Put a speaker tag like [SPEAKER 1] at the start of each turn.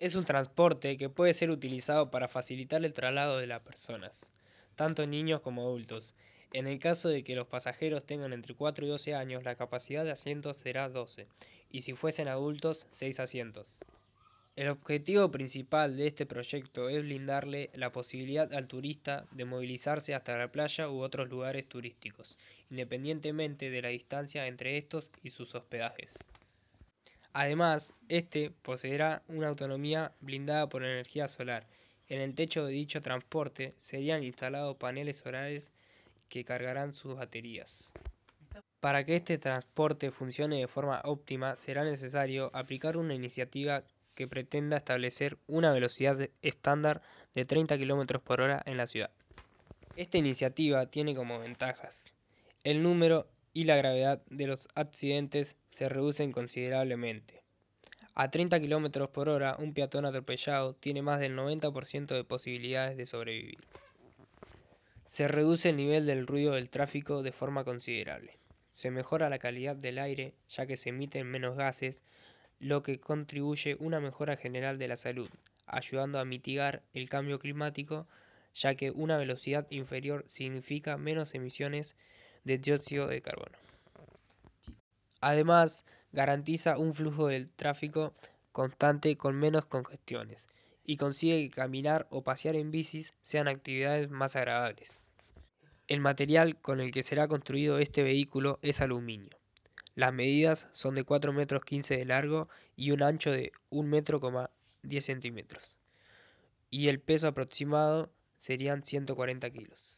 [SPEAKER 1] Es un transporte que puede ser utilizado para facilitar el traslado de las personas, tanto niños como adultos. En el caso de que los pasajeros tengan entre 4 y 12 años, la capacidad de asientos será 12, y si fuesen adultos, 6 asientos. El objetivo principal de este proyecto es brindarle la posibilidad al turista de movilizarse hasta la playa u otros lugares turísticos, independientemente de la distancia entre estos y sus hospedajes. Además, este poseerá una autonomía blindada por energía solar. En el techo de dicho transporte serían instalados paneles solares que cargarán sus baterías. Para que este transporte funcione de forma óptima será necesario aplicar una iniciativa que pretenda establecer una velocidad estándar de 30 km por hora en la ciudad. Esta iniciativa tiene como ventajas el número y la gravedad de los accidentes se reducen considerablemente. A 30 km por hora, un peatón atropellado tiene más del 90% de posibilidades de sobrevivir. Se reduce el nivel del ruido del tráfico de forma considerable. Se mejora la calidad del aire ya que se emiten menos gases, lo que contribuye a una mejora general de la salud, ayudando a mitigar el cambio climático, ya que una velocidad inferior significa menos emisiones de dióxido de carbono. Además, garantiza un flujo del tráfico constante con menos congestiones y consigue que caminar o pasear en bicis sean actividades más agradables. El material con el que será construido este vehículo es aluminio. Las medidas son de 4 metros 15 de largo y un ancho de 1 metro 10 centímetros. Y el peso aproximado serían 140 kilos.